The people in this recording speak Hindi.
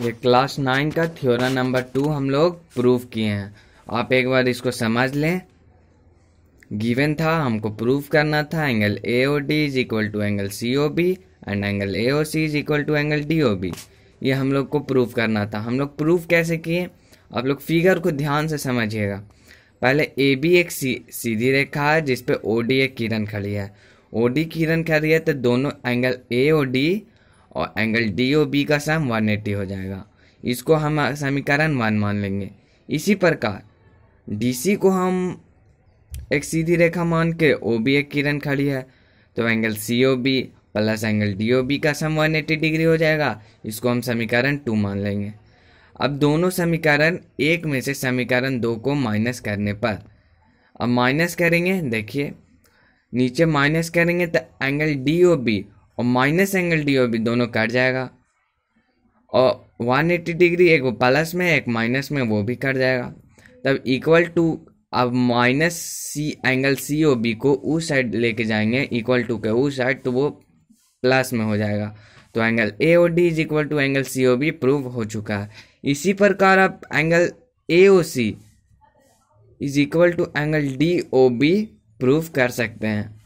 ये क्लास नाइन का थ्योरा नंबर टू हम लोग प्रूव किए हैं आप एक बार इसको समझ लें गिवन था हमको प्रूव करना था angle A O D is equal to angle C O B and angle A O C is equal to angle D O B ये हम लोग को प्रूव करना था हम लोग प्रूफ कैसे किए आप लोग फिगर को ध्यान से समझिएगा पहले ए बी एक सी, सीधी रेखा है जिस पे ओ डी एक किरण खड़ी है ओ डी किरण खड़ी है तो दोनों एंगल ए ओ डी और एंगल डी ओ बी का सम 180 हो जाएगा इसको हम समीकरण वन मान लेंगे इसी प्रकार सी को हम एक सीधी रेखा मान के ओ बी एक किरण खड़ी है तो angle C O B plus angle D O B का सम 180 डिग्री हो जाएगा इसको हम समीकरण टू मान लेंगे अब दोनों समीकरण एक में से समीकरण दो को माइनस करने पर अब माइनस करेंगे देखिए नीचे माइनस करेंगे तो एंगल डी ओ बी और माइनस एंगल डी ओ भी दोनों कट जाएगा और 180 डिग्री एक प्लस में एक माइनस में वो भी कट जाएगा तब इक्वल टू अब minus C angle C O B को उस साइड लेके जाएंगे इक्वल टू के उस साइड तो वो प्लस में हो जाएगा तो angle A O D is equal to angle C O B prove हो चुका है इसी प्रकार अब angle A O C is equal to angle D O B prove कर सकते हैं